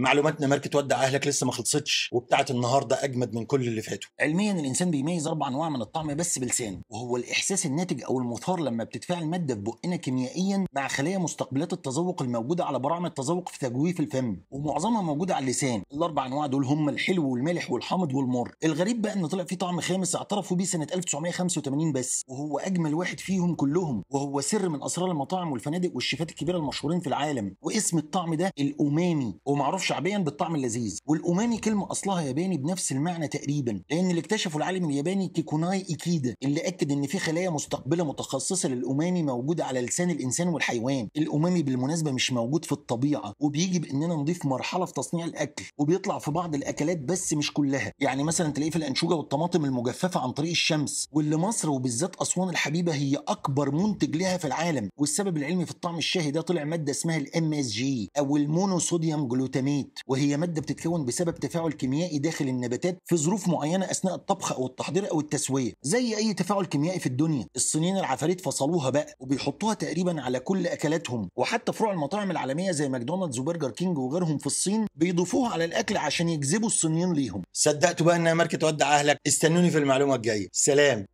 معلوماتنا ماركه ودع اهلك لسه ما خلصتش وبتاعت النهارده اجمد من كل اللي فاتوا علميا الانسان بيميز اربع انواع من الطعم بس بلسانه وهو الاحساس الناتج او المثار لما بتتفاعل ماده في بقنا كيميائيا مع خلايا مستقبلات التذوق الموجوده على براعم التذوق في تجويف الفم ومعظمها موجوده على اللسان الاربع انواع دول هم الحلو والمالح والحامض والمر الغريب بقى ان طلع في طعم خامس اعترفوا بيه سنه 1985 بس وهو اجمل واحد فيهم كلهم وهو سر من اسرار المطاعم والفنادق والشيفات الكبيره المشهورين في العالم واسم الطعم ده الامامي ومعروفش شعبيا بالطعم اللذيذ والأومامي كلمة أصلها ياباني بنفس المعنى تقريبا لأن اللي اكتشفه العالم الياباني كيكوناي إيكيدا اللي أكد إن في خلايا مستقبلة متخصصة للأومامي موجودة على لسان الإنسان والحيوان الأومامي بالمناسبة مش موجود في الطبيعة وبيجي بإننا نضيف مرحلة في تصنيع الأكل وبيطلع في بعض الأكلات بس مش كلها يعني مثلا تلاقيه في الأنشوجة والطماطم المجففة عن طريق الشمس واللي مصر وبالذات أسوان الحبيبة هي أكبر منتج لها في العالم والسبب العلمي في الطعم الشهي ده طلع مادة اسمها الام اس جي أو المونوصوديوم جلوتامين الميت وهي مادة بتتكون بسبب تفاعل كيميائي داخل النباتات في ظروف معينة أثناء الطبخ أو التحضير أو التسوية زي أي تفاعل كيميائي في الدنيا الصينيين العفاريت فصلوها بقى وبيحطوها تقريبا على كل أكلاتهم وحتى فروع المطاعم العالمية زي ماكدونالدز وبرجر كينج وغيرهم في الصين بيضيفوها على الأكل عشان يجذبوا الصينيين ليهم صدقتوا بقى إنها ماركة تودع أهلك استنوني في المعلومة الجاية سلام